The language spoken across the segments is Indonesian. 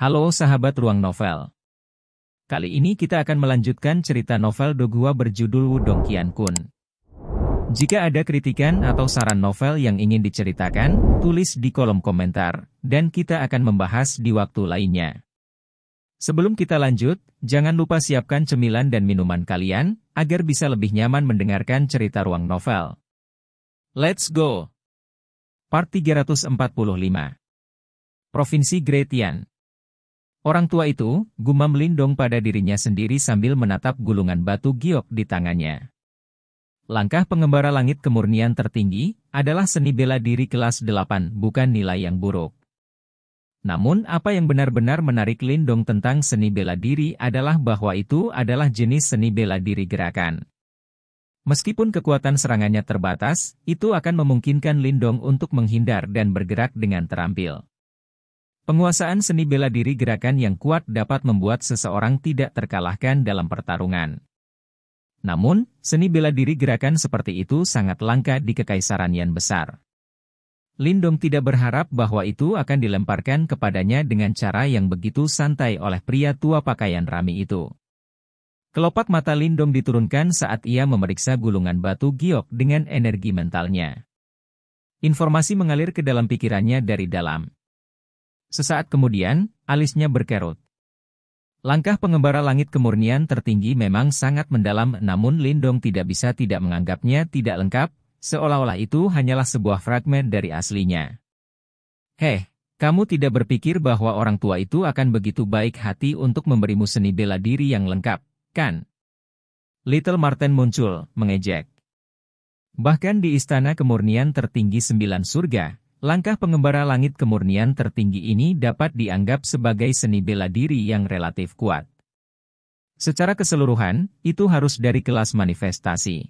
Halo sahabat Ruang Novel. Kali ini kita akan melanjutkan cerita novel Dogua berjudul Wudong Kian Kun. Jika ada kritikan atau saran novel yang ingin diceritakan, tulis di kolom komentar, dan kita akan membahas di waktu lainnya. Sebelum kita lanjut, jangan lupa siapkan cemilan dan minuman kalian, agar bisa lebih nyaman mendengarkan cerita ruang novel. Let's go! Part 345 Provinsi Gretian Orang tua itu, gumam Lindong pada dirinya sendiri sambil menatap gulungan batu giok di tangannya. Langkah pengembara langit kemurnian tertinggi adalah seni bela diri kelas 8, bukan nilai yang buruk. Namun apa yang benar-benar menarik Lindong tentang seni bela diri adalah bahwa itu adalah jenis seni bela diri gerakan. Meskipun kekuatan serangannya terbatas, itu akan memungkinkan Lindong untuk menghindar dan bergerak dengan terampil. Penguasaan seni bela diri gerakan yang kuat dapat membuat seseorang tidak terkalahkan dalam pertarungan. Namun, seni bela diri gerakan seperti itu sangat langka di Kekaisaran Yan Besar. Lindong tidak berharap bahwa itu akan dilemparkan kepadanya dengan cara yang begitu santai oleh pria tua pakaian rami itu. Kelopak mata Lindong diturunkan saat ia memeriksa gulungan batu giok dengan energi mentalnya. Informasi mengalir ke dalam pikirannya dari dalam. Sesaat kemudian, alisnya berkerut. Langkah pengembara langit kemurnian tertinggi memang sangat mendalam namun Lindong tidak bisa tidak menganggapnya tidak lengkap, seolah-olah itu hanyalah sebuah fragmen dari aslinya. Heh, kamu tidak berpikir bahwa orang tua itu akan begitu baik hati untuk memberimu seni bela diri yang lengkap, kan? Little Martin muncul, mengejek. Bahkan di istana kemurnian tertinggi sembilan surga, Langkah pengembara langit kemurnian tertinggi ini dapat dianggap sebagai seni bela diri yang relatif kuat. Secara keseluruhan, itu harus dari kelas manifestasi.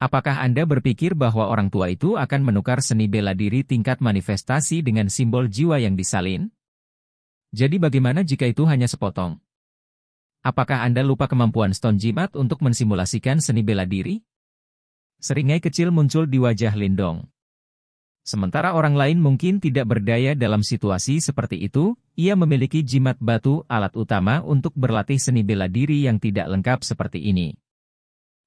Apakah Anda berpikir bahwa orang tua itu akan menukar seni bela diri tingkat manifestasi dengan simbol jiwa yang disalin? Jadi bagaimana jika itu hanya sepotong? Apakah Anda lupa kemampuan Stone Jimat untuk mensimulasikan seni bela diri? Seringai kecil muncul di wajah Lindong. Sementara orang lain mungkin tidak berdaya dalam situasi seperti itu, ia memiliki jimat batu alat utama untuk berlatih seni bela diri yang tidak lengkap seperti ini.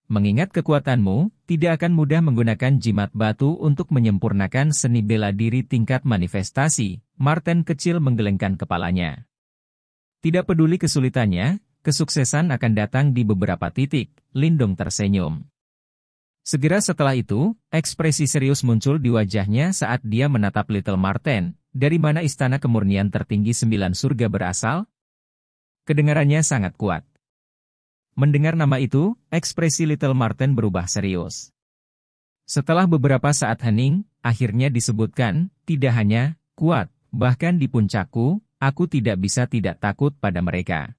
Mengingat kekuatanmu, tidak akan mudah menggunakan jimat batu untuk menyempurnakan seni bela diri tingkat manifestasi, Martin kecil menggelengkan kepalanya. Tidak peduli kesulitannya, kesuksesan akan datang di beberapa titik, Lindong tersenyum. Segera setelah itu, ekspresi serius muncul di wajahnya saat dia menatap Little Marten, dari mana istana kemurnian tertinggi sembilan surga berasal? Kedengarannya sangat kuat. Mendengar nama itu, ekspresi Little Marten berubah serius. Setelah beberapa saat hening, akhirnya disebutkan, tidak hanya, kuat, bahkan di puncakku, aku tidak bisa tidak takut pada mereka.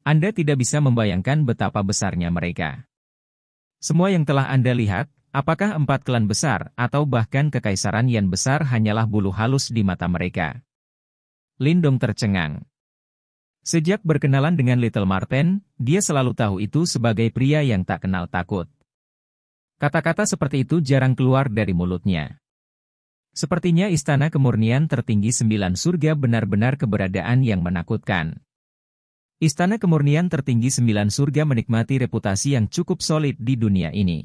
Anda tidak bisa membayangkan betapa besarnya mereka. Semua yang telah Anda lihat, apakah empat klan besar atau bahkan kekaisaran yang besar hanyalah bulu halus di mata mereka. Lindong tercengang. Sejak berkenalan dengan Little Martin, dia selalu tahu itu sebagai pria yang tak kenal takut. Kata-kata seperti itu jarang keluar dari mulutnya. Sepertinya istana kemurnian tertinggi sembilan surga benar-benar keberadaan yang menakutkan. Istana Kemurnian tertinggi sembilan surga menikmati reputasi yang cukup solid di dunia ini.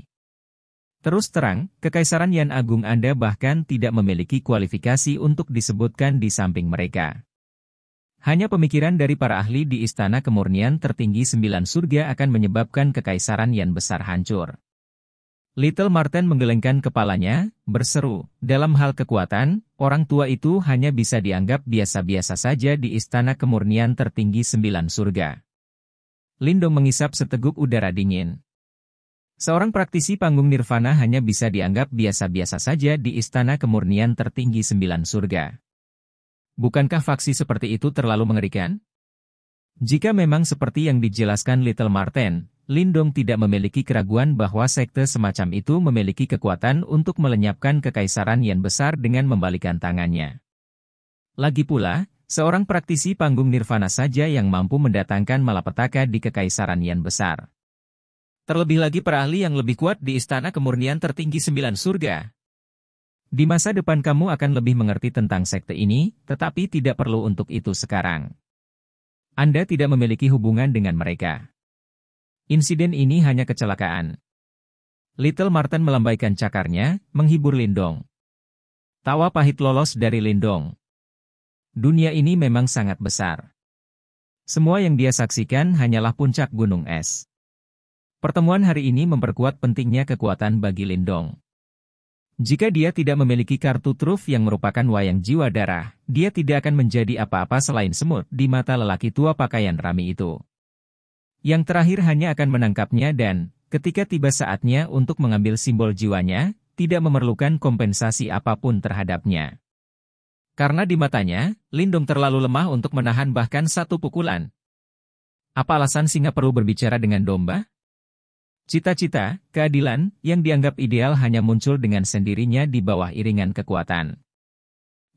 Terus terang, Kekaisaran Yan Agung Anda bahkan tidak memiliki kualifikasi untuk disebutkan di samping mereka. Hanya pemikiran dari para ahli di Istana Kemurnian tertinggi sembilan surga akan menyebabkan Kekaisaran Yan besar hancur. Little Martin menggelengkan kepalanya, berseru, dalam hal kekuatan, orang tua itu hanya bisa dianggap biasa-biasa saja di istana kemurnian tertinggi sembilan surga. Lindo mengisap seteguk udara dingin. Seorang praktisi panggung nirvana hanya bisa dianggap biasa-biasa saja di istana kemurnian tertinggi sembilan surga. Bukankah faksi seperti itu terlalu mengerikan? Jika memang seperti yang dijelaskan Little Martin, Lindong tidak memiliki keraguan bahwa sekte semacam itu memiliki kekuatan untuk melenyapkan kekaisaran yang besar dengan membalikan tangannya. Lagi pula, seorang praktisi panggung nirvana saja yang mampu mendatangkan malapetaka di kekaisaran yang besar. Terlebih lagi perahli yang lebih kuat di istana kemurnian tertinggi sembilan surga. Di masa depan kamu akan lebih mengerti tentang sekte ini, tetapi tidak perlu untuk itu sekarang. Anda tidak memiliki hubungan dengan mereka. Insiden ini hanya kecelakaan. Little Martin melambaikan cakarnya, menghibur Lindong. Tawa pahit lolos dari Lindong. Dunia ini memang sangat besar. Semua yang dia saksikan hanyalah puncak gunung es. Pertemuan hari ini memperkuat pentingnya kekuatan bagi Lindong. Jika dia tidak memiliki kartu truf yang merupakan wayang jiwa darah, dia tidak akan menjadi apa-apa selain semut di mata lelaki tua pakaian rami itu. Yang terakhir hanya akan menangkapnya dan, ketika tiba saatnya untuk mengambil simbol jiwanya, tidak memerlukan kompensasi apapun terhadapnya. Karena di matanya, Lindung terlalu lemah untuk menahan bahkan satu pukulan. Apa alasan singa perlu berbicara dengan domba? Cita-cita, keadilan, yang dianggap ideal hanya muncul dengan sendirinya di bawah iringan kekuatan.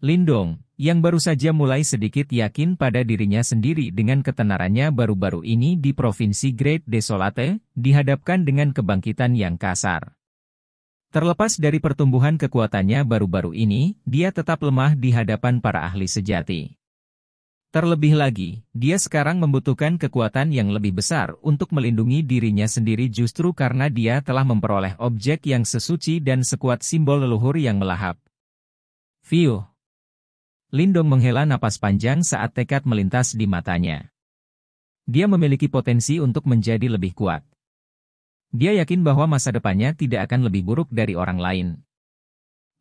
Lindong, yang baru saja mulai sedikit yakin pada dirinya sendiri dengan ketenarannya baru-baru ini di Provinsi Great Desolate, dihadapkan dengan kebangkitan yang kasar. Terlepas dari pertumbuhan kekuatannya baru-baru ini, dia tetap lemah di hadapan para ahli sejati. Terlebih lagi, dia sekarang membutuhkan kekuatan yang lebih besar untuk melindungi dirinya sendiri justru karena dia telah memperoleh objek yang sesuci dan sekuat simbol leluhur yang melahap. Fiuh! Lindong menghela napas panjang saat tekad melintas di matanya. Dia memiliki potensi untuk menjadi lebih kuat. Dia yakin bahwa masa depannya tidak akan lebih buruk dari orang lain.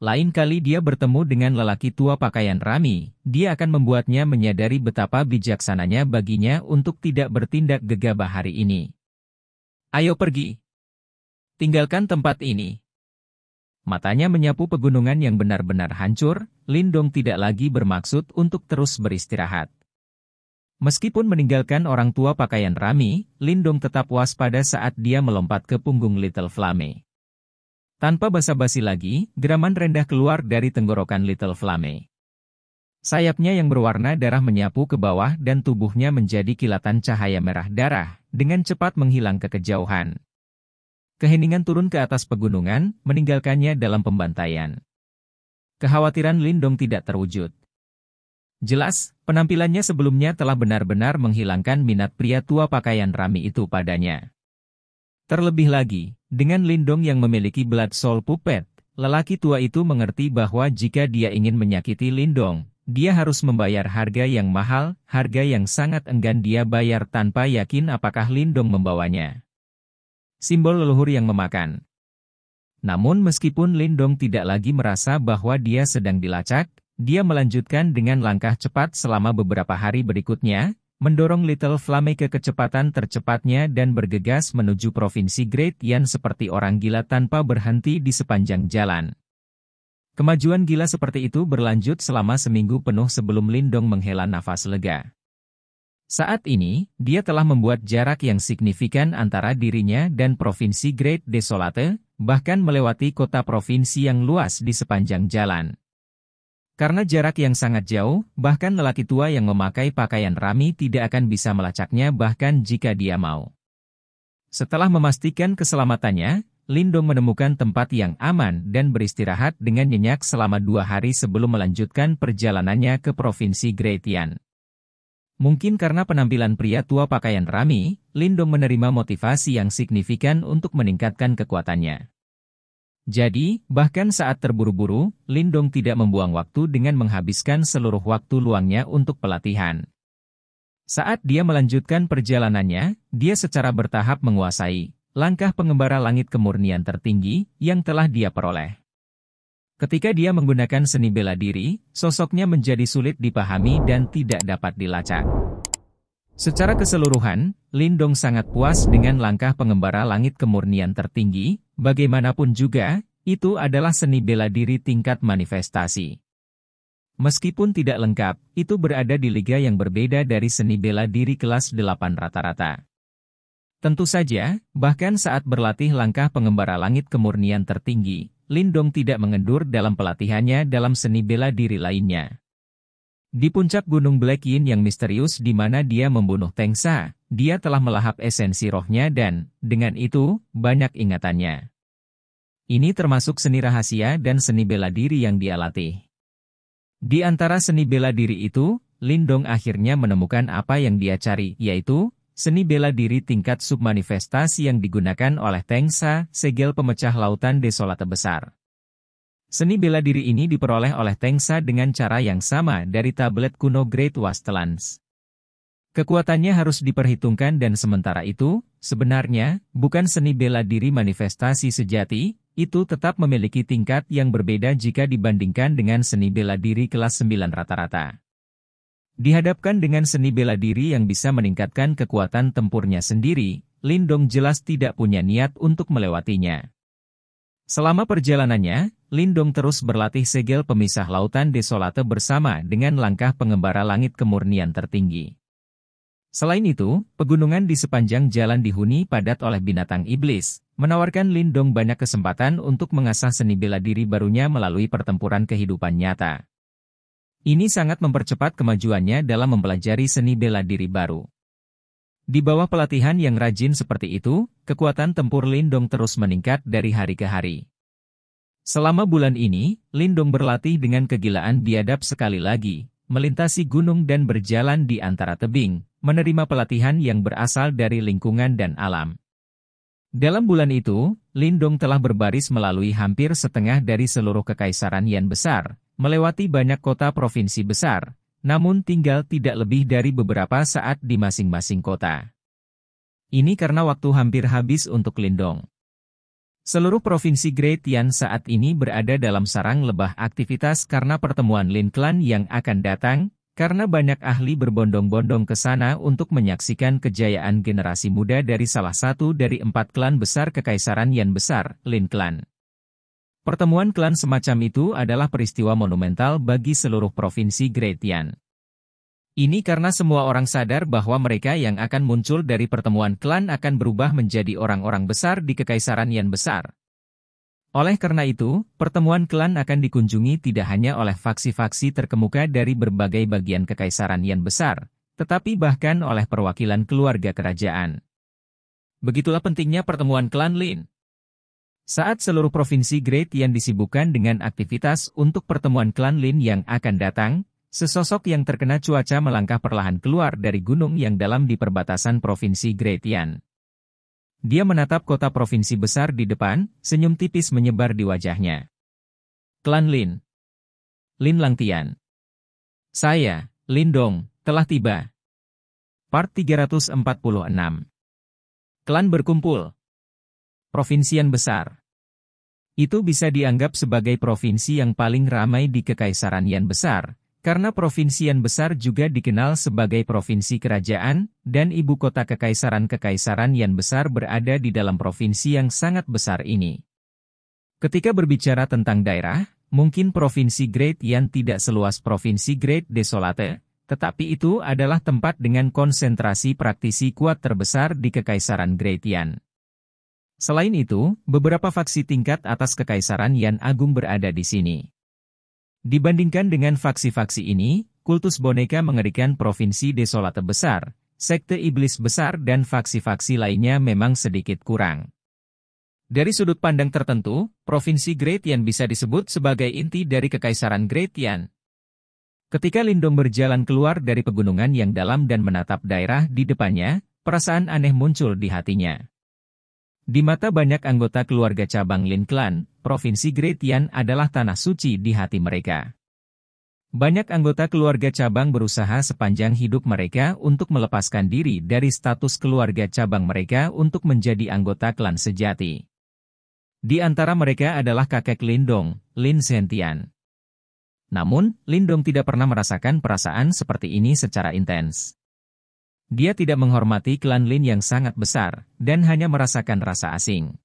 Lain kali dia bertemu dengan lelaki tua pakaian rami, dia akan membuatnya menyadari betapa bijaksananya baginya untuk tidak bertindak gegabah hari ini. Ayo pergi. Tinggalkan tempat ini. Matanya menyapu pegunungan yang benar-benar hancur, Lindong tidak lagi bermaksud untuk terus beristirahat. Meskipun meninggalkan orang tua pakaian Rami, Lindong tetap waspada saat dia melompat ke punggung Little Flame. Tanpa basa-basi lagi, geraman rendah keluar dari tenggorokan Little Flame. Sayapnya yang berwarna darah menyapu ke bawah dan tubuhnya menjadi kilatan cahaya merah darah, dengan cepat menghilang ke kejauhan keheningan turun ke atas pegunungan, meninggalkannya dalam pembantaian. Kekhawatiran Lindong tidak terwujud. Jelas, penampilannya sebelumnya telah benar-benar menghilangkan minat pria tua pakaian rami itu padanya. Terlebih lagi, dengan Lindong yang memiliki Blood Soul Puppet, lelaki tua itu mengerti bahwa jika dia ingin menyakiti Lindong, dia harus membayar harga yang mahal, harga yang sangat enggan dia bayar tanpa yakin apakah Lindong membawanya simbol leluhur yang memakan. Namun meskipun Lindong tidak lagi merasa bahwa dia sedang dilacak, dia melanjutkan dengan langkah cepat selama beberapa hari berikutnya, mendorong Little Flame ke kecepatan tercepatnya dan bergegas menuju provinsi Great Yan seperti orang gila tanpa berhenti di sepanjang jalan. Kemajuan gila seperti itu berlanjut selama seminggu penuh sebelum Lindong menghela nafas lega. Saat ini, dia telah membuat jarak yang signifikan antara dirinya dan Provinsi Great Desolate, bahkan melewati kota provinsi yang luas di sepanjang jalan. Karena jarak yang sangat jauh, bahkan lelaki tua yang memakai pakaian rami tidak akan bisa melacaknya bahkan jika dia mau. Setelah memastikan keselamatannya, Lindong menemukan tempat yang aman dan beristirahat dengan nyenyak selama dua hari sebelum melanjutkan perjalanannya ke Provinsi Greatian. Mungkin karena penampilan pria tua pakaian rami, Lindong menerima motivasi yang signifikan untuk meningkatkan kekuatannya. Jadi, bahkan saat terburu-buru, Lindong tidak membuang waktu dengan menghabiskan seluruh waktu luangnya untuk pelatihan. Saat dia melanjutkan perjalanannya, dia secara bertahap menguasai langkah pengembara langit kemurnian tertinggi yang telah dia peroleh. Ketika dia menggunakan seni bela diri, sosoknya menjadi sulit dipahami dan tidak dapat dilacak. Secara keseluruhan, Lindong sangat puas dengan langkah pengembara langit kemurnian tertinggi, bagaimanapun juga, itu adalah seni bela diri tingkat manifestasi. Meskipun tidak lengkap, itu berada di liga yang berbeda dari seni bela diri kelas 8 rata-rata. Tentu saja, bahkan saat berlatih langkah pengembara langit kemurnian tertinggi, Lindong tidak mengendur dalam pelatihannya dalam seni bela diri lainnya. Di puncak Gunung Black Yin yang misterius di mana dia membunuh Teng Sa, dia telah melahap esensi rohnya dan, dengan itu, banyak ingatannya. Ini termasuk seni rahasia dan seni bela diri yang dia latih. Di antara seni bela diri itu, Lindong akhirnya menemukan apa yang dia cari, yaitu Seni bela diri tingkat submanifestasi yang digunakan oleh Tengsa, segel pemecah lautan desolate besar. Seni bela diri ini diperoleh oleh Tengsa dengan cara yang sama dari tablet kuno Great Wastelands. Kekuatannya harus diperhitungkan dan sementara itu, sebenarnya, bukan seni bela diri manifestasi sejati, itu tetap memiliki tingkat yang berbeda jika dibandingkan dengan seni bela diri kelas 9 rata-rata. Dihadapkan dengan seni bela diri yang bisa meningkatkan kekuatan tempurnya sendiri, Lindong jelas tidak punya niat untuk melewatinya. Selama perjalanannya, Lindong terus berlatih segel pemisah lautan desolate bersama dengan langkah pengembara langit kemurnian tertinggi. Selain itu, pegunungan di sepanjang jalan dihuni padat oleh binatang iblis, menawarkan Lindong banyak kesempatan untuk mengasah seni bela diri barunya melalui pertempuran kehidupan nyata. Ini sangat mempercepat kemajuannya dalam mempelajari seni bela diri baru. Di bawah pelatihan yang rajin seperti itu, kekuatan tempur Lindong terus meningkat dari hari ke hari. Selama bulan ini, Lindong berlatih dengan kegilaan biadab sekali lagi, melintasi gunung dan berjalan di antara tebing, menerima pelatihan yang berasal dari lingkungan dan alam. Dalam bulan itu, Lindong telah berbaris melalui hampir setengah dari seluruh kekaisaran Yan Besar, melewati banyak kota provinsi besar, namun tinggal tidak lebih dari beberapa saat di masing-masing kota. Ini karena waktu hampir habis untuk Lindong. Seluruh provinsi Great Tian saat ini berada dalam sarang lebah aktivitas karena pertemuan Lin Clan yang akan datang, karena banyak ahli berbondong-bondong ke sana untuk menyaksikan kejayaan generasi muda dari salah satu dari empat klan besar Kekaisaran Yan Besar, Lin Clan. Pertemuan klan semacam itu adalah peristiwa monumental bagi seluruh provinsi Gretian. Ini karena semua orang sadar bahwa mereka yang akan muncul dari pertemuan klan akan berubah menjadi orang-orang besar di Kekaisaran Yan Besar. Oleh karena itu, pertemuan klan akan dikunjungi tidak hanya oleh faksi-faksi terkemuka dari berbagai bagian Kekaisaran Yan Besar, tetapi bahkan oleh perwakilan keluarga kerajaan. Begitulah pentingnya pertemuan klan Lin. Saat seluruh provinsi Great Yan disibukkan dengan aktivitas untuk pertemuan klan Lin yang akan datang, sesosok yang terkena cuaca melangkah perlahan keluar dari gunung yang dalam di perbatasan provinsi Great Yan. Dia menatap kota provinsi besar di depan, senyum tipis menyebar di wajahnya. Klan Lin Lin Langtian Saya, Lin Dong, telah tiba. Part 346 Klan berkumpul provinsi yang besar. Itu bisa dianggap sebagai provinsi yang paling ramai di Kekaisaran Yan Besar, karena provinsi Yan Besar juga dikenal sebagai provinsi kerajaan, dan ibu kota Kekaisaran-Kekaisaran Yan Besar berada di dalam provinsi yang sangat besar ini. Ketika berbicara tentang daerah, mungkin provinsi Great Yan tidak seluas provinsi Great Desolate, tetapi itu adalah tempat dengan konsentrasi praktisi kuat terbesar di Kekaisaran Great Yan. Selain itu, beberapa faksi tingkat atas kekaisaran Yan Agung berada di sini. Dibandingkan dengan faksi-faksi ini, kultus boneka mengerikan provinsi desolate besar, sekte iblis besar dan faksi-faksi lainnya memang sedikit kurang. Dari sudut pandang tertentu, provinsi Great Yan bisa disebut sebagai inti dari kekaisaran Great Yan. Ketika Lindong berjalan keluar dari pegunungan yang dalam dan menatap daerah di depannya, perasaan aneh muncul di hatinya. Di mata banyak anggota keluarga cabang Lin Clan, Provinsi Gretian adalah tanah suci di hati mereka. Banyak anggota keluarga cabang berusaha sepanjang hidup mereka untuk melepaskan diri dari status keluarga cabang mereka untuk menjadi anggota klan sejati. Di antara mereka adalah kakek Lindong, Lin Sentian. Namun, Lindong tidak pernah merasakan perasaan seperti ini secara intens. Dia tidak menghormati klan Lin yang sangat besar, dan hanya merasakan rasa asing.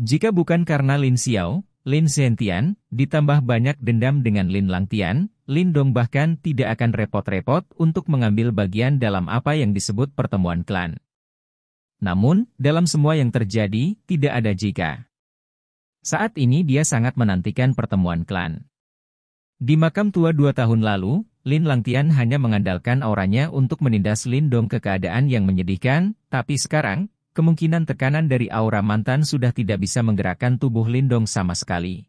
Jika bukan karena Lin Xiao, Lin Zhentian, ditambah banyak dendam dengan Lin Langtian, Lin Dong bahkan tidak akan repot-repot untuk mengambil bagian dalam apa yang disebut pertemuan klan. Namun, dalam semua yang terjadi, tidak ada jika. Saat ini dia sangat menantikan pertemuan klan. Di makam tua dua tahun lalu, Lin Langtian hanya mengandalkan auranya untuk menindas Lin Dong ke keadaan yang menyedihkan, tapi sekarang, kemungkinan tekanan dari aura mantan sudah tidak bisa menggerakkan tubuh Lin Dong sama sekali.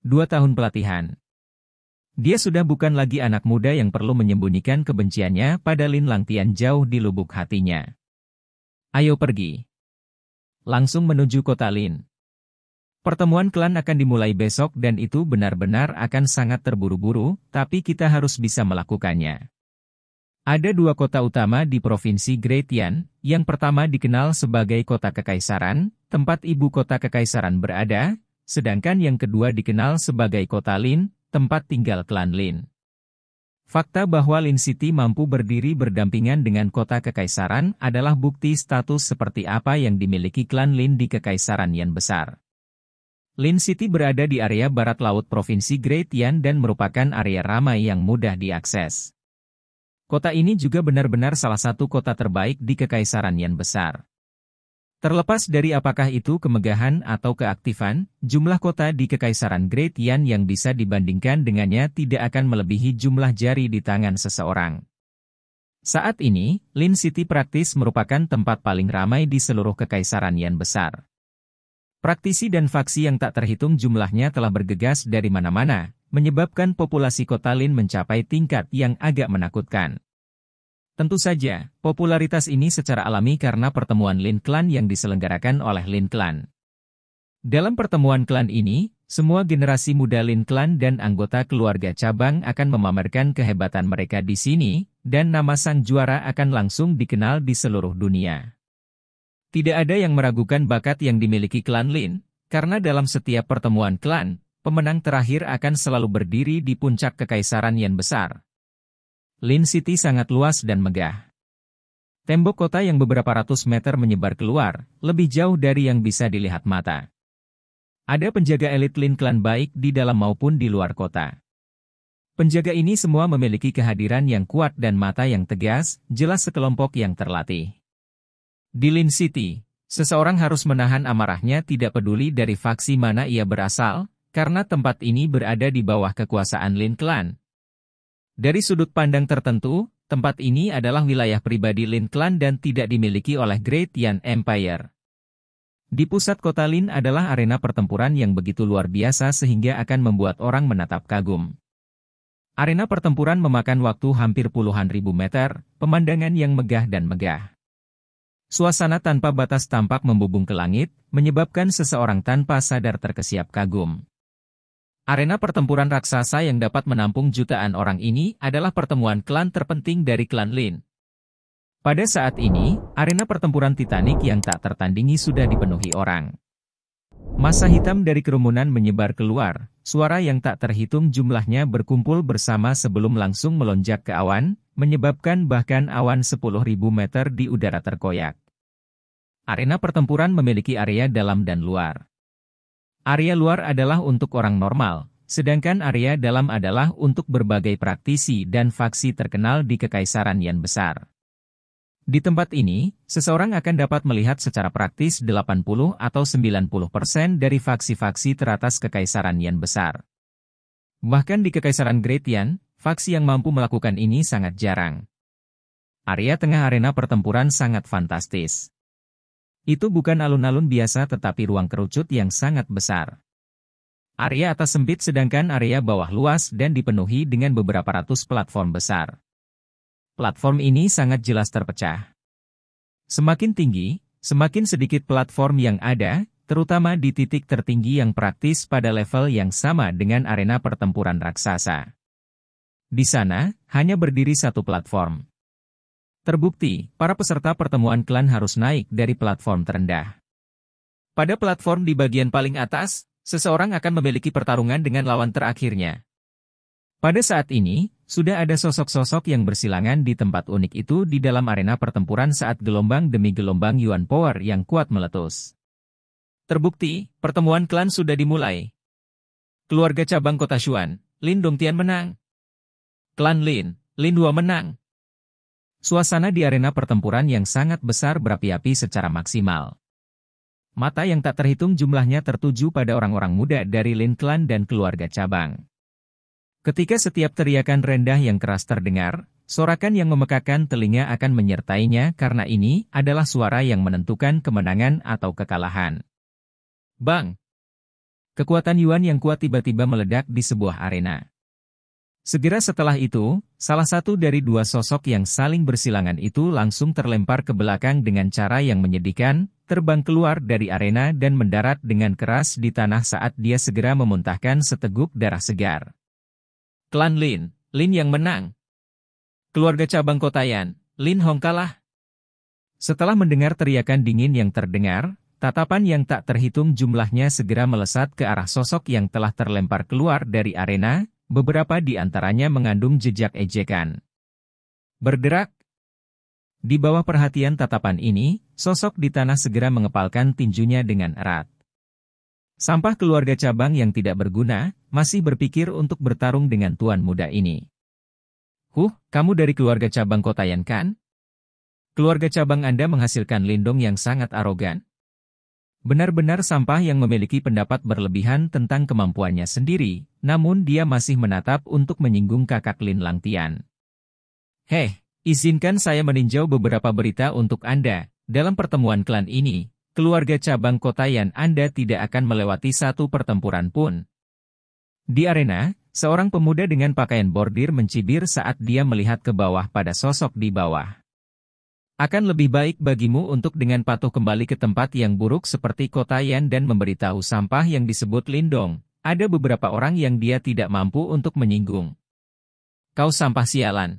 Dua tahun pelatihan Dia sudah bukan lagi anak muda yang perlu menyembunyikan kebenciannya pada Lin Langtian jauh di lubuk hatinya. Ayo pergi. Langsung menuju kota Lin. Pertemuan klan akan dimulai besok dan itu benar-benar akan sangat terburu-buru, tapi kita harus bisa melakukannya. Ada dua kota utama di Provinsi Gretian, yang pertama dikenal sebagai Kota Kekaisaran, tempat ibu kota Kekaisaran berada, sedangkan yang kedua dikenal sebagai Kota Lin, tempat tinggal klan Lin. Fakta bahwa Lin City mampu berdiri berdampingan dengan kota Kekaisaran adalah bukti status seperti apa yang dimiliki klan Lin di Kekaisaran yang besar. Lin City berada di area barat laut Provinsi Greatian dan merupakan area ramai yang mudah diakses. Kota ini juga benar-benar salah satu kota terbaik di Kekaisaran Yan Besar. Terlepas dari apakah itu kemegahan atau keaktifan, jumlah kota di Kekaisaran Great Yan yang bisa dibandingkan dengannya tidak akan melebihi jumlah jari di tangan seseorang. Saat ini, Lin City praktis merupakan tempat paling ramai di seluruh Kekaisaran Yan Besar. Praktisi dan faksi yang tak terhitung jumlahnya telah bergegas dari mana-mana, menyebabkan populasi kota Lin mencapai tingkat yang agak menakutkan. Tentu saja, popularitas ini secara alami karena pertemuan Lin Clan yang diselenggarakan oleh Lin Clan. Dalam pertemuan klan ini, semua generasi muda Lin Clan dan anggota keluarga cabang akan memamerkan kehebatan mereka di sini, dan nama sang juara akan langsung dikenal di seluruh dunia. Tidak ada yang meragukan bakat yang dimiliki klan Lin, karena dalam setiap pertemuan klan, pemenang terakhir akan selalu berdiri di puncak kekaisaran yang besar. Lin City sangat luas dan megah. Tembok kota yang beberapa ratus meter menyebar keluar, lebih jauh dari yang bisa dilihat mata. Ada penjaga elit Lin Klan baik di dalam maupun di luar kota. Penjaga ini semua memiliki kehadiran yang kuat dan mata yang tegas, jelas sekelompok yang terlatih. Di Lin City, seseorang harus menahan amarahnya tidak peduli dari faksi mana ia berasal, karena tempat ini berada di bawah kekuasaan Lin Clan. Dari sudut pandang tertentu, tempat ini adalah wilayah pribadi Lin Clan dan tidak dimiliki oleh Great Yan Empire. Di pusat kota Lin adalah arena pertempuran yang begitu luar biasa sehingga akan membuat orang menatap kagum. Arena pertempuran memakan waktu hampir puluhan ribu meter, pemandangan yang megah dan megah. Suasana tanpa batas tampak membubung ke langit, menyebabkan seseorang tanpa sadar terkesiap kagum. Arena pertempuran raksasa yang dapat menampung jutaan orang ini adalah pertemuan klan terpenting dari klan Lin. Pada saat ini, arena pertempuran Titanic yang tak tertandingi sudah dipenuhi orang. Masa hitam dari kerumunan menyebar keluar, suara yang tak terhitung jumlahnya berkumpul bersama sebelum langsung melonjak ke awan, menyebabkan bahkan awan 10.000 meter di udara terkoyak. Arena pertempuran memiliki area dalam dan luar. Area luar adalah untuk orang normal, sedangkan area dalam adalah untuk berbagai praktisi dan faksi terkenal di Kekaisaran Yan besar. Di tempat ini, seseorang akan dapat melihat secara praktis 80 atau 90% dari faksi-faksi teratas Kekaisaran Yan besar. Bahkan di Kekaisaran Gretian, faksi yang mampu melakukan ini sangat jarang. Area tengah arena pertempuran sangat fantastis. Itu bukan alun-alun biasa tetapi ruang kerucut yang sangat besar. Area atas sempit sedangkan area bawah luas dan dipenuhi dengan beberapa ratus platform besar. Platform ini sangat jelas terpecah. Semakin tinggi, semakin sedikit platform yang ada, terutama di titik tertinggi yang praktis pada level yang sama dengan arena pertempuran raksasa. Di sana, hanya berdiri satu platform. Terbukti, para peserta pertemuan klan harus naik dari platform terendah. Pada platform di bagian paling atas, seseorang akan memiliki pertarungan dengan lawan terakhirnya. Pada saat ini, sudah ada sosok-sosok yang bersilangan di tempat unik itu di dalam arena pertempuran saat gelombang demi gelombang Yuan Power yang kuat meletus. Terbukti, pertemuan klan sudah dimulai. Keluarga cabang kota Xuan, Lin Dongtian menang. Klan Lin, Lin Hua menang. Suasana di arena pertempuran yang sangat besar berapi-api secara maksimal. Mata yang tak terhitung jumlahnya tertuju pada orang-orang muda dari Lintlan dan keluarga cabang. Ketika setiap teriakan rendah yang keras terdengar, sorakan yang memekakan telinga akan menyertainya karena ini adalah suara yang menentukan kemenangan atau kekalahan. Bang! Kekuatan Yuan yang kuat tiba-tiba meledak di sebuah arena. Segera setelah itu, salah satu dari dua sosok yang saling bersilangan itu langsung terlempar ke belakang dengan cara yang menyedihkan, terbang keluar dari arena dan mendarat dengan keras di tanah saat dia segera memuntahkan seteguk darah segar. Klan Lin, Lin yang menang. Keluarga cabang Kotayan, Lin Hong kalah. Setelah mendengar teriakan dingin yang terdengar, tatapan yang tak terhitung jumlahnya segera melesat ke arah sosok yang telah terlempar keluar dari arena, Beberapa di antaranya mengandung jejak ejekan. Bergerak Di bawah perhatian tatapan ini, sosok di tanah segera mengepalkan tinjunya dengan erat. Sampah keluarga cabang yang tidak berguna, masih berpikir untuk bertarung dengan tuan muda ini. Huh, kamu dari keluarga cabang kota yang kan? Keluarga cabang Anda menghasilkan lindung yang sangat arogan. Benar-benar sampah yang memiliki pendapat berlebihan tentang kemampuannya sendiri, namun dia masih menatap untuk menyinggung kakak Lin Langtian. Heh, izinkan saya meninjau beberapa berita untuk Anda. Dalam pertemuan klan ini, keluarga cabang kota Yan Anda tidak akan melewati satu pertempuran pun. Di arena, seorang pemuda dengan pakaian bordir mencibir saat dia melihat ke bawah pada sosok di bawah. Akan lebih baik bagimu untuk dengan patuh kembali ke tempat yang buruk seperti kota Yan dan memberitahu sampah yang disebut Lindong. Ada beberapa orang yang dia tidak mampu untuk menyinggung. Kau sampah sialan.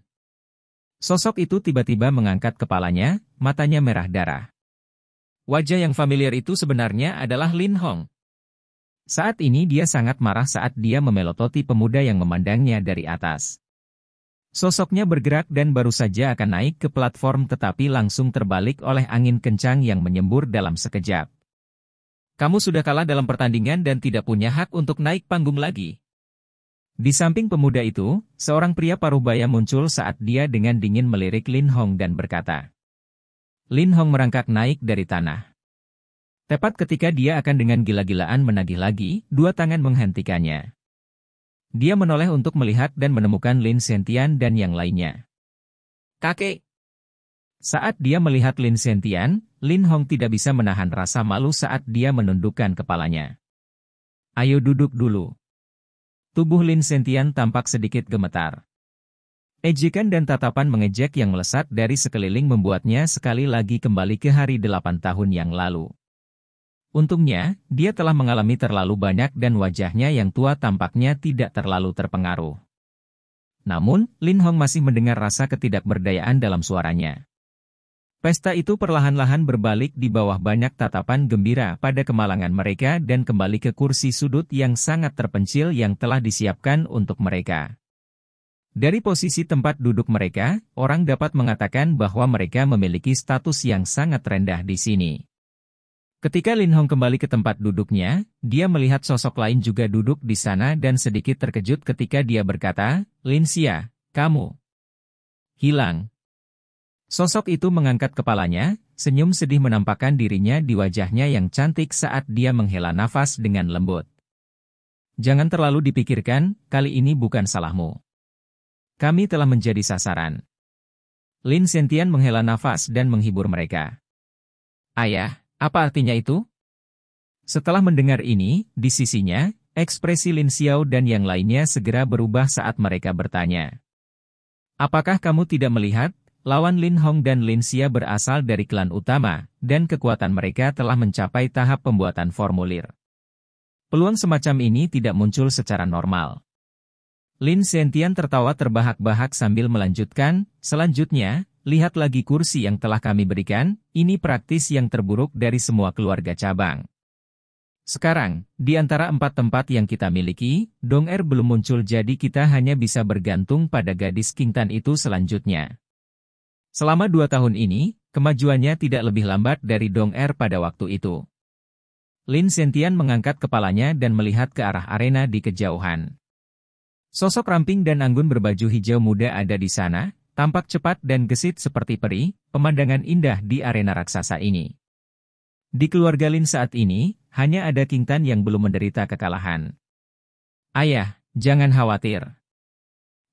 Sosok itu tiba-tiba mengangkat kepalanya, matanya merah darah. Wajah yang familiar itu sebenarnya adalah Lin Hong. Saat ini dia sangat marah saat dia memelototi pemuda yang memandangnya dari atas. Sosoknya bergerak dan baru saja akan naik ke platform tetapi langsung terbalik oleh angin kencang yang menyembur dalam sekejap. Kamu sudah kalah dalam pertandingan dan tidak punya hak untuk naik panggung lagi. Di samping pemuda itu, seorang pria paruh baya muncul saat dia dengan dingin melirik Lin Hong dan berkata. Lin Hong merangkak naik dari tanah. Tepat ketika dia akan dengan gila-gilaan menagih lagi, dua tangan menghentikannya. Dia menoleh untuk melihat dan menemukan Lin Sentian dan yang lainnya. Kakek! Saat dia melihat Lin Sentian, Lin Hong tidak bisa menahan rasa malu saat dia menundukkan kepalanya. Ayo duduk dulu. Tubuh Lin Sentian tampak sedikit gemetar. Ejekan dan tatapan mengejek yang melesat dari sekeliling membuatnya sekali lagi kembali ke hari delapan tahun yang lalu. Untungnya, dia telah mengalami terlalu banyak dan wajahnya yang tua tampaknya tidak terlalu terpengaruh. Namun, Lin Hong masih mendengar rasa ketidakberdayaan dalam suaranya. Pesta itu perlahan-lahan berbalik di bawah banyak tatapan gembira pada kemalangan mereka dan kembali ke kursi sudut yang sangat terpencil yang telah disiapkan untuk mereka. Dari posisi tempat duduk mereka, orang dapat mengatakan bahwa mereka memiliki status yang sangat rendah di sini. Ketika Lin Hong kembali ke tempat duduknya, dia melihat sosok lain juga duduk di sana dan sedikit terkejut ketika dia berkata, Lin Xia, kamu hilang. Sosok itu mengangkat kepalanya, senyum sedih menampakkan dirinya di wajahnya yang cantik saat dia menghela nafas dengan lembut. Jangan terlalu dipikirkan, kali ini bukan salahmu. Kami telah menjadi sasaran. Lin Sentian menghela nafas dan menghibur mereka. Ayah, apa artinya itu? Setelah mendengar ini, di sisinya, ekspresi Lin Xiao dan yang lainnya segera berubah saat mereka bertanya. Apakah kamu tidak melihat, lawan Lin Hong dan Lin Xia berasal dari klan utama, dan kekuatan mereka telah mencapai tahap pembuatan formulir. Peluang semacam ini tidak muncul secara normal. Lin Sentian tertawa terbahak-bahak sambil melanjutkan, selanjutnya, Lihat lagi kursi yang telah kami berikan, ini praktis yang terburuk dari semua keluarga cabang. Sekarang, di antara empat tempat yang kita miliki, Dong Er belum muncul jadi kita hanya bisa bergantung pada gadis Kintan itu selanjutnya. Selama dua tahun ini, kemajuannya tidak lebih lambat dari Dong Er pada waktu itu. Lin Sentian mengangkat kepalanya dan melihat ke arah arena di kejauhan. Sosok ramping dan anggun berbaju hijau muda ada di sana, Tampak cepat dan gesit seperti peri, pemandangan indah di arena raksasa ini. Di keluarga Lin saat ini, hanya ada King Tan yang belum menderita kekalahan. Ayah, jangan khawatir.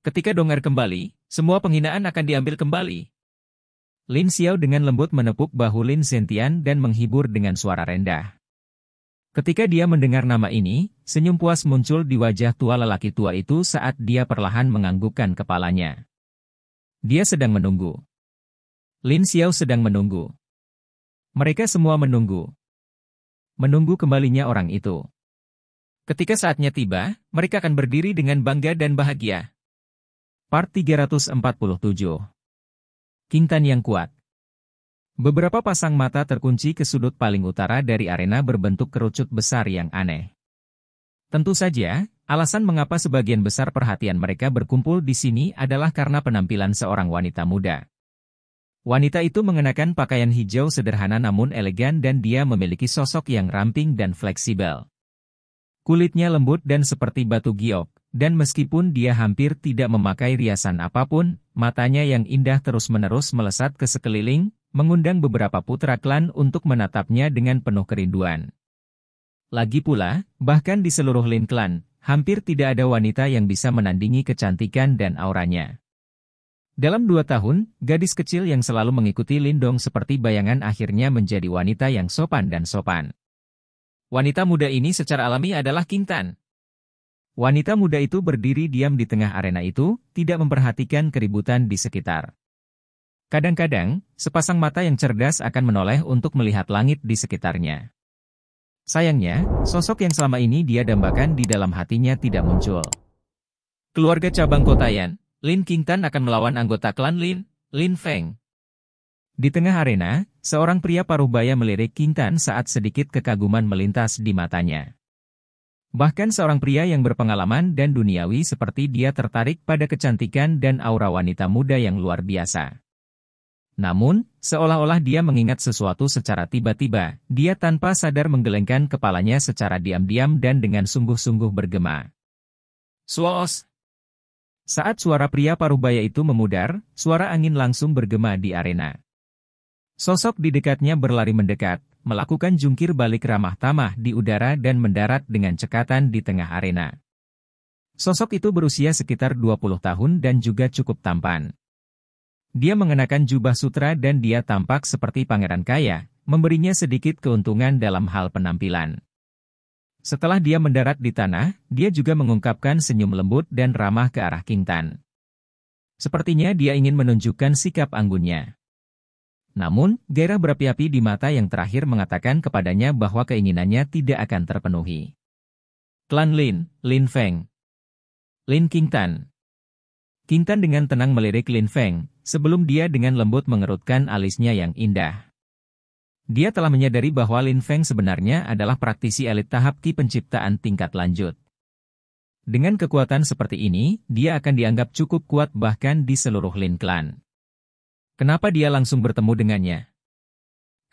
Ketika Dongar kembali, semua penghinaan akan diambil kembali. Lin Xiao dengan lembut menepuk bahu Lin Zentian dan menghibur dengan suara rendah. Ketika dia mendengar nama ini, senyum puas muncul di wajah tua lelaki tua itu saat dia perlahan menganggukkan kepalanya. Dia sedang menunggu. Lin Xiao sedang menunggu. Mereka semua menunggu. Menunggu kembalinya orang itu. Ketika saatnya tiba, mereka akan berdiri dengan bangga dan bahagia. Part 347 Kintan yang kuat Beberapa pasang mata terkunci ke sudut paling utara dari arena berbentuk kerucut besar yang aneh. Tentu saja, Alasan mengapa sebagian besar perhatian mereka berkumpul di sini adalah karena penampilan seorang wanita muda. Wanita itu mengenakan pakaian hijau sederhana namun elegan dan dia memiliki sosok yang ramping dan fleksibel. Kulitnya lembut dan seperti batu giok, dan meskipun dia hampir tidak memakai riasan apapun, matanya yang indah terus-menerus melesat ke sekeliling, mengundang beberapa putra klan untuk menatapnya dengan penuh kerinduan. Lagi pula, bahkan di seluruh Lin Klan, hampir tidak ada wanita yang bisa menandingi kecantikan dan auranya. Dalam dua tahun, gadis kecil yang selalu mengikuti Lindong seperti bayangan akhirnya menjadi wanita yang sopan dan sopan. Wanita muda ini secara alami adalah Kintan. Wanita muda itu berdiri diam di tengah arena itu, tidak memperhatikan keributan di sekitar. Kadang-kadang, sepasang mata yang cerdas akan menoleh untuk melihat langit di sekitarnya. Sayangnya, sosok yang selama ini dia dambakan di dalam hatinya tidak muncul. Keluarga cabang kota Yan, Lin Qingtan akan melawan anggota klan Lin, Lin Feng. Di tengah arena, seorang pria paruh baya melirik Qingtan saat sedikit kekaguman melintas di matanya. Bahkan seorang pria yang berpengalaman dan duniawi seperti dia tertarik pada kecantikan dan aura wanita muda yang luar biasa. Namun, seolah-olah dia mengingat sesuatu secara tiba-tiba, dia tanpa sadar menggelengkan kepalanya secara diam-diam dan dengan sungguh-sungguh bergema. Suos! Saat suara pria parubaya itu memudar, suara angin langsung bergema di arena. Sosok di dekatnya berlari mendekat, melakukan jungkir balik ramah tamah di udara dan mendarat dengan cekatan di tengah arena. Sosok itu berusia sekitar 20 tahun dan juga cukup tampan. Dia mengenakan jubah sutra dan dia tampak seperti pangeran kaya, memberinya sedikit keuntungan dalam hal penampilan. Setelah dia mendarat di tanah, dia juga mengungkapkan senyum lembut dan ramah ke arah King Tan. Sepertinya dia ingin menunjukkan sikap anggunnya. Namun, gairah berapi-api di mata yang terakhir mengatakan kepadanya bahwa keinginannya tidak akan terpenuhi. Klan Lin, Lin Feng. Lin King Tan dengan tenang melirik Lin Feng, Sebelum dia dengan lembut mengerutkan alisnya yang indah. Dia telah menyadari bahwa Lin Feng sebenarnya adalah praktisi elit tahap Ki penciptaan tingkat lanjut. Dengan kekuatan seperti ini, dia akan dianggap cukup kuat bahkan di seluruh Lin Clan. Kenapa dia langsung bertemu dengannya?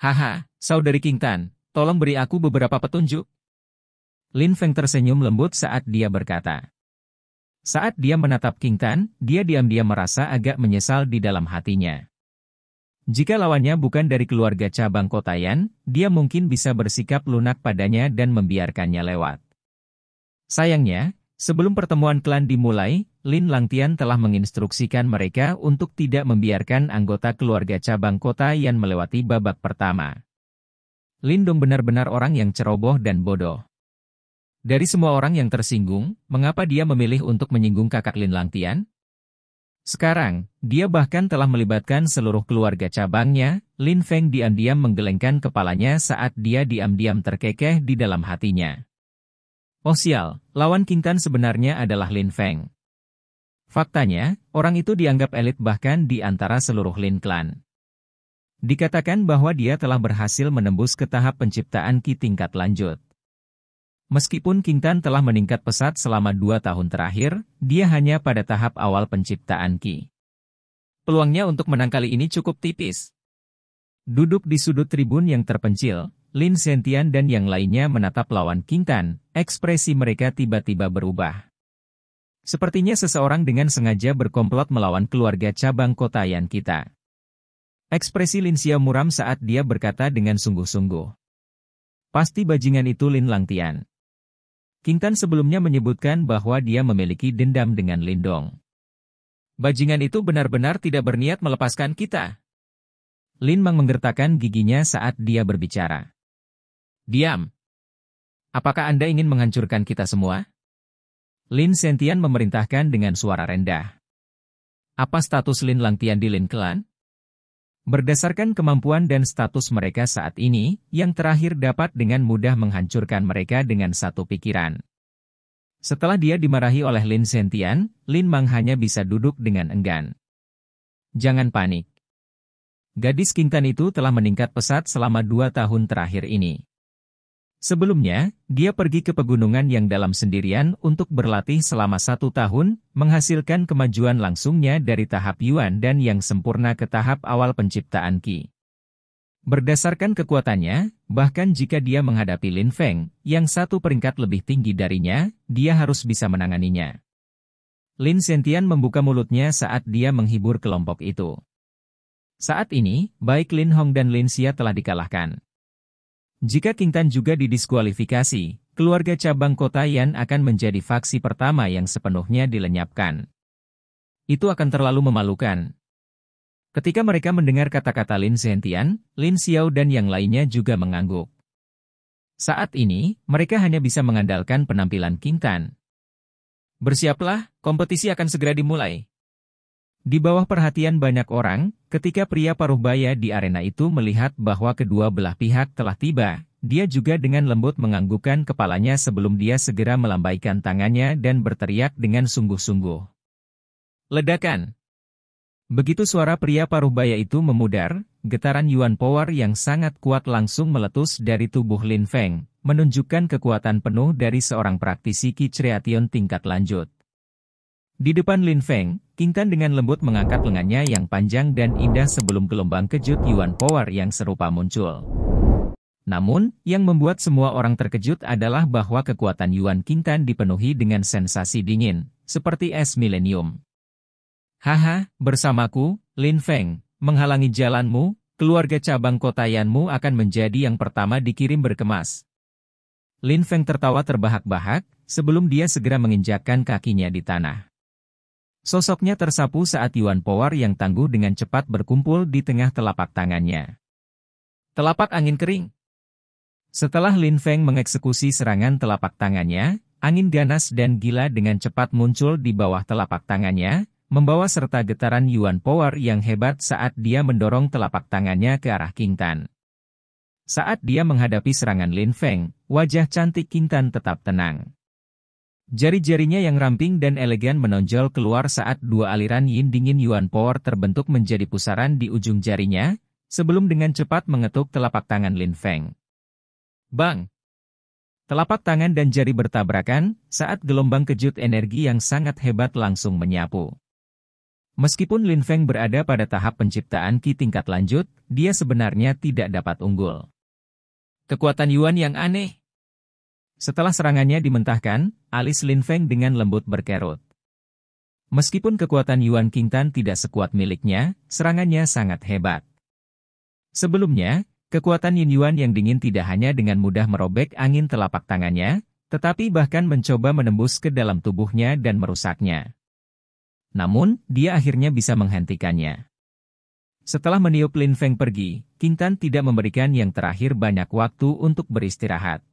Haha, saudari King Tan, tolong beri aku beberapa petunjuk. Lin Feng tersenyum lembut saat dia berkata. Saat dia menatap King Tan, dia diam-diam merasa agak menyesal di dalam hatinya. Jika lawannya bukan dari keluarga cabang Yan, dia mungkin bisa bersikap lunak padanya dan membiarkannya lewat. Sayangnya, sebelum pertemuan klan dimulai, Lin Langtian telah menginstruksikan mereka untuk tidak membiarkan anggota keluarga cabang kota Yan melewati babak pertama. Lin Dong benar-benar orang yang ceroboh dan bodoh. Dari semua orang yang tersinggung, mengapa dia memilih untuk menyinggung kakak Lin Langtian? Sekarang, dia bahkan telah melibatkan seluruh keluarga cabangnya, Lin Feng diam-diam menggelengkan kepalanya saat dia diam-diam terkekeh di dalam hatinya. Oh sial, lawan Kintan sebenarnya adalah Lin Feng. Faktanya, orang itu dianggap elit bahkan di antara seluruh Lin Clan. Dikatakan bahwa dia telah berhasil menembus ke tahap penciptaan Ki tingkat lanjut. Meskipun Kintan telah meningkat pesat selama dua tahun terakhir, dia hanya pada tahap awal penciptaan Ki. Peluangnya untuk menang kali ini cukup tipis. Duduk di sudut tribun yang terpencil, Lin Sentian dan yang lainnya menatap lawan Kintan, ekspresi mereka tiba-tiba berubah. Sepertinya seseorang dengan sengaja berkomplot melawan keluarga cabang kota Yan kita. Ekspresi Lin Xiao muram saat dia berkata dengan sungguh-sungguh. Pasti bajingan itu Lin Langtian. Tan sebelumnya menyebutkan bahwa dia memiliki dendam dengan Lindong. Bajingan itu benar-benar tidak berniat melepaskan kita. Lin Mang menggertakkan giginya saat dia berbicara. Diam. Apakah Anda ingin menghancurkan kita semua? Lin Sentian memerintahkan dengan suara rendah. Apa status Lin Langtian di Lin Klan? Berdasarkan kemampuan dan status mereka saat ini, yang terakhir dapat dengan mudah menghancurkan mereka dengan satu pikiran. Setelah dia dimarahi oleh Lin Sentian, Lin Mang hanya bisa duduk dengan enggan. Jangan panik. Gadis Kintan itu telah meningkat pesat selama dua tahun terakhir ini. Sebelumnya, dia pergi ke pegunungan yang dalam sendirian untuk berlatih selama satu tahun, menghasilkan kemajuan langsungnya dari tahap Yuan dan yang sempurna ke tahap awal penciptaan Qi. Berdasarkan kekuatannya, bahkan jika dia menghadapi Lin Feng, yang satu peringkat lebih tinggi darinya, dia harus bisa menanganinya. Lin Sentian membuka mulutnya saat dia menghibur kelompok itu. Saat ini, baik Lin Hong dan Lin Xia telah dikalahkan. Jika Kintan juga didiskualifikasi, keluarga cabang kota Yan akan menjadi faksi pertama yang sepenuhnya dilenyapkan. Itu akan terlalu memalukan. Ketika mereka mendengar kata-kata Lin Zhentian, Lin Xiao dan yang lainnya juga mengangguk. Saat ini, mereka hanya bisa mengandalkan penampilan Kintan. Bersiaplah, kompetisi akan segera dimulai. Di bawah perhatian banyak orang, ketika pria paruh baya di arena itu melihat bahwa kedua belah pihak telah tiba, dia juga dengan lembut menganggukkan kepalanya sebelum dia segera melambaikan tangannya dan berteriak dengan sungguh-sungguh. Ledakan! Begitu suara pria paruh baya itu memudar, getaran Yuan Power yang sangat kuat langsung meletus dari tubuh Lin Feng, menunjukkan kekuatan penuh dari seorang praktisi Kicreation tingkat lanjut. Di depan Lin Feng, King Tan dengan lembut mengangkat lengannya yang panjang dan indah sebelum gelombang kejut Yuan Power yang serupa muncul. Namun, yang membuat semua orang terkejut adalah bahwa kekuatan Yuan King Tan dipenuhi dengan sensasi dingin, seperti es milenium. Haha, bersamaku, Lin Feng, menghalangi jalanmu, keluarga cabang kota Yanmu akan menjadi yang pertama dikirim berkemas. Lin Feng tertawa terbahak-bahak, sebelum dia segera menginjakkan kakinya di tanah. Sosoknya tersapu saat Yuan Power yang tangguh dengan cepat berkumpul di tengah telapak tangannya. Telapak angin kering. Setelah Lin Feng mengeksekusi serangan telapak tangannya, angin ganas dan gila dengan cepat muncul di bawah telapak tangannya, membawa serta getaran Yuan Power yang hebat saat dia mendorong telapak tangannya ke arah Kintan. Saat dia menghadapi serangan Lin Feng, wajah cantik Kintan tetap tenang. Jari-jarinya yang ramping dan elegan menonjol keluar saat dua aliran yin dingin yuan power terbentuk menjadi pusaran di ujung jarinya, sebelum dengan cepat mengetuk telapak tangan Lin Feng. Bang! Telapak tangan dan jari bertabrakan saat gelombang kejut energi yang sangat hebat langsung menyapu. Meskipun Lin Feng berada pada tahap penciptaan Ki tingkat lanjut, dia sebenarnya tidak dapat unggul. Kekuatan Yuan yang aneh, setelah serangannya dimentahkan, alis Lin Feng dengan lembut berkerut. Meskipun kekuatan Yuan Qingtan tidak sekuat miliknya, serangannya sangat hebat. Sebelumnya, kekuatan Yin Yuan yang dingin tidak hanya dengan mudah merobek angin telapak tangannya, tetapi bahkan mencoba menembus ke dalam tubuhnya dan merusaknya. Namun, dia akhirnya bisa menghentikannya. Setelah meniup Lin Feng pergi, Kintan tidak memberikan yang terakhir banyak waktu untuk beristirahat.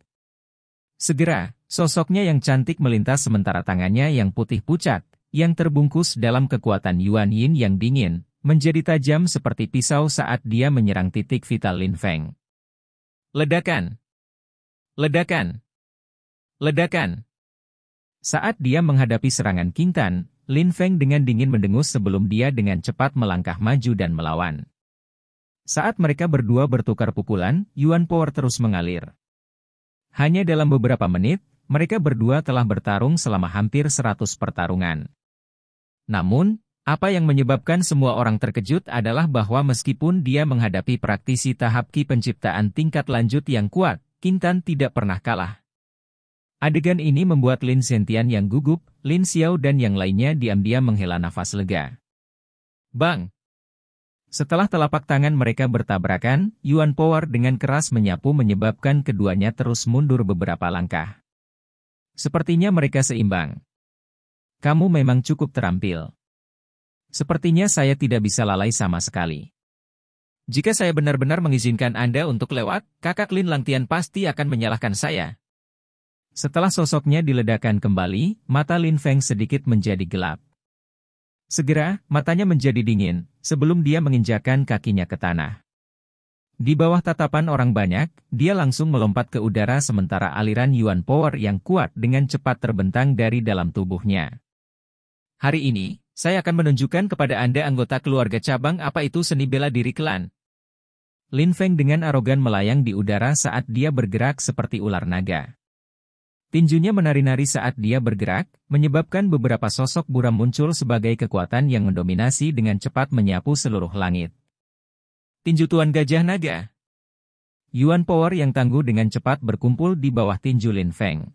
Segera, sosoknya yang cantik melintas sementara tangannya yang putih pucat, yang terbungkus dalam kekuatan Yuan Yin yang dingin, menjadi tajam seperti pisau saat dia menyerang titik vital Lin Feng. Ledakan! Ledakan! Ledakan! Saat dia menghadapi serangan King Tan, Lin Feng dengan dingin mendengus sebelum dia dengan cepat melangkah maju dan melawan. Saat mereka berdua bertukar pukulan, Yuan Power terus mengalir. Hanya dalam beberapa menit, mereka berdua telah bertarung selama hampir 100 pertarungan. Namun, apa yang menyebabkan semua orang terkejut adalah bahwa meskipun dia menghadapi praktisi tahap Ki penciptaan tingkat lanjut yang kuat, Kintan tidak pernah kalah. Adegan ini membuat Lin Sentian yang gugup, Lin Xiao dan yang lainnya diam-diam menghela nafas lega. Bang, setelah telapak tangan mereka bertabrakan, Yuan Power dengan keras menyapu menyebabkan keduanya terus mundur beberapa langkah. Sepertinya mereka seimbang. Kamu memang cukup terampil. Sepertinya saya tidak bisa lalai sama sekali. Jika saya benar-benar mengizinkan Anda untuk lewat, kakak Lin Langtian pasti akan menyalahkan saya. Setelah sosoknya diledakkan kembali, mata Lin Feng sedikit menjadi gelap. Segera, matanya menjadi dingin, sebelum dia menginjakan kakinya ke tanah. Di bawah tatapan orang banyak, dia langsung melompat ke udara sementara aliran Yuan Power yang kuat dengan cepat terbentang dari dalam tubuhnya. Hari ini, saya akan menunjukkan kepada Anda anggota keluarga cabang apa itu seni bela diri klan. Lin Feng dengan arogan melayang di udara saat dia bergerak seperti ular naga. Tinjunya menari-nari saat dia bergerak, menyebabkan beberapa sosok buram muncul sebagai kekuatan yang mendominasi dengan cepat menyapu seluruh langit. Tinju Tuan Gajah Naga Yuan Power yang tangguh dengan cepat berkumpul di bawah tinju Lin Feng.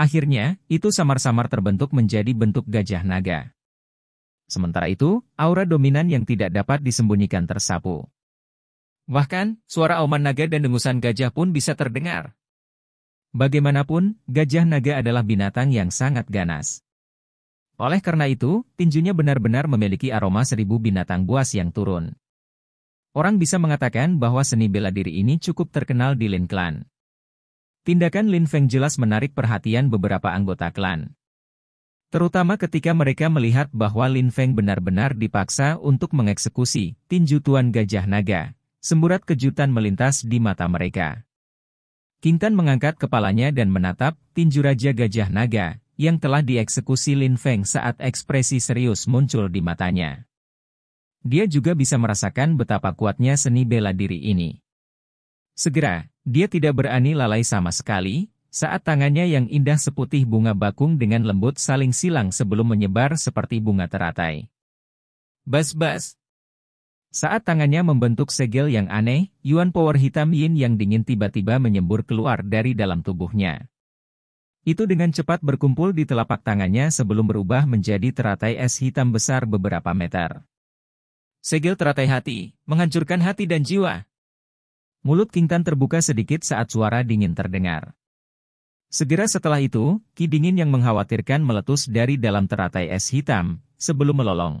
Akhirnya, itu samar-samar terbentuk menjadi bentuk gajah naga. Sementara itu, aura dominan yang tidak dapat disembunyikan tersapu. Bahkan, suara auman naga dan dengusan gajah pun bisa terdengar. Bagaimanapun, gajah naga adalah binatang yang sangat ganas. Oleh karena itu, tinjunya benar-benar memiliki aroma seribu binatang buas yang turun. Orang bisa mengatakan bahwa seni bela diri ini cukup terkenal di Lin Clan. Tindakan Lin Feng jelas menarik perhatian beberapa anggota klan. Terutama ketika mereka melihat bahwa Lin Feng benar-benar dipaksa untuk mengeksekusi tinju Tuan Gajah Naga. Semburat kejutan melintas di mata mereka. Kintan mengangkat kepalanya dan menatap tinju Raja Gajah Naga, yang telah dieksekusi Lin Feng saat ekspresi serius muncul di matanya. Dia juga bisa merasakan betapa kuatnya seni bela diri ini. Segera, dia tidak berani lalai sama sekali, saat tangannya yang indah seputih bunga bakung dengan lembut saling silang sebelum menyebar seperti bunga teratai. Bas-bas, saat tangannya membentuk segel yang aneh, Yuan power hitam yin yang dingin tiba-tiba menyembur keluar dari dalam tubuhnya. Itu dengan cepat berkumpul di telapak tangannya sebelum berubah menjadi teratai es hitam besar beberapa meter. Segel teratai hati, menghancurkan hati dan jiwa. Mulut Kintan terbuka sedikit saat suara dingin terdengar. Segera setelah itu, ki dingin yang mengkhawatirkan meletus dari dalam teratai es hitam, sebelum melolong.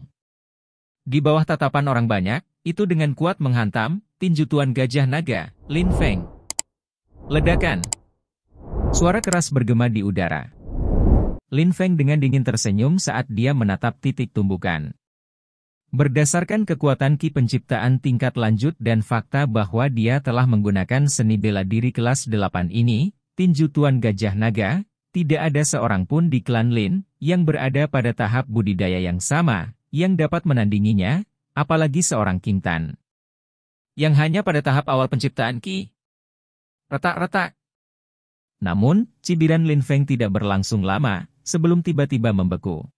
Di bawah tatapan orang banyak, itu dengan kuat menghantam, tinju Tuan Gajah Naga, Lin Feng. Ledakan. Suara keras bergema di udara. Lin Feng dengan dingin tersenyum saat dia menatap titik tumbukan. Berdasarkan kekuatan Ki penciptaan tingkat lanjut dan fakta bahwa dia telah menggunakan seni bela diri kelas 8 ini, tinju Tuan Gajah Naga, tidak ada seorang pun di klan Lin yang berada pada tahap budidaya yang sama, yang dapat menandinginya, apalagi seorang Kintan. Yang hanya pada tahap awal penciptaan Ki. Retak-retak. Namun, cibiran Lin Feng tidak berlangsung lama, sebelum tiba-tiba membeku.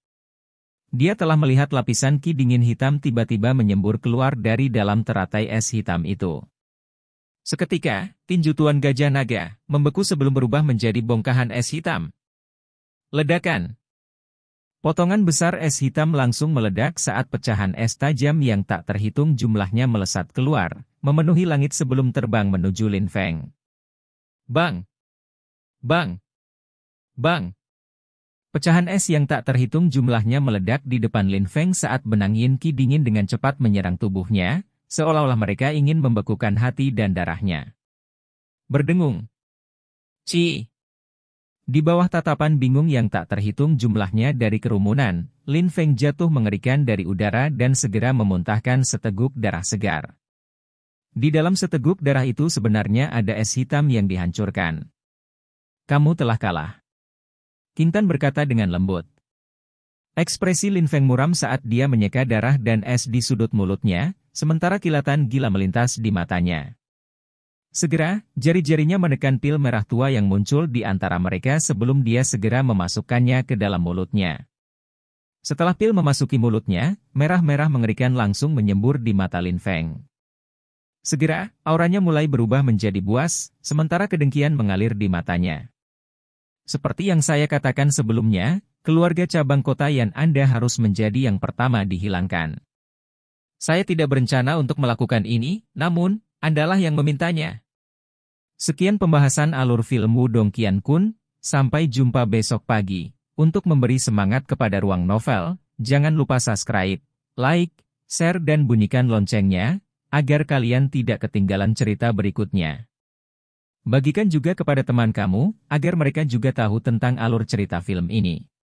Dia telah melihat lapisan Ki dingin hitam tiba-tiba menyembur keluar dari dalam teratai es hitam itu. Seketika, tinju Tuan Gajah Naga membeku sebelum berubah menjadi bongkahan es hitam. Ledakan Potongan besar es hitam langsung meledak saat pecahan es tajam yang tak terhitung jumlahnya melesat keluar, memenuhi langit sebelum terbang menuju Lin Feng. Bang! Bang! Bang! Pecahan es yang tak terhitung jumlahnya meledak di depan Lin Feng saat benang Yin Qi dingin dengan cepat menyerang tubuhnya, seolah-olah mereka ingin membekukan hati dan darahnya. Berdengung. Ci! Di bawah tatapan bingung yang tak terhitung jumlahnya dari kerumunan, Lin Feng jatuh mengerikan dari udara dan segera memuntahkan seteguk darah segar. Di dalam seteguk darah itu sebenarnya ada es hitam yang dihancurkan. Kamu telah kalah. Kintan berkata dengan lembut. Ekspresi Lin Feng muram saat dia menyeka darah dan es di sudut mulutnya, sementara kilatan gila melintas di matanya. Segera, jari-jarinya menekan pil merah tua yang muncul di antara mereka sebelum dia segera memasukkannya ke dalam mulutnya. Setelah pil memasuki mulutnya, merah-merah mengerikan langsung menyembur di mata Lin Feng. Segera, auranya mulai berubah menjadi buas, sementara kedengkian mengalir di matanya. Seperti yang saya katakan sebelumnya, keluarga cabang kota yang Anda harus menjadi yang pertama dihilangkan. Saya tidak berencana untuk melakukan ini, namun, Andalah yang memintanya. Sekian pembahasan alur film Wudong Kun, sampai jumpa besok pagi. Untuk memberi semangat kepada ruang novel, jangan lupa subscribe, like, share dan bunyikan loncengnya, agar kalian tidak ketinggalan cerita berikutnya. Bagikan juga kepada teman kamu, agar mereka juga tahu tentang alur cerita film ini.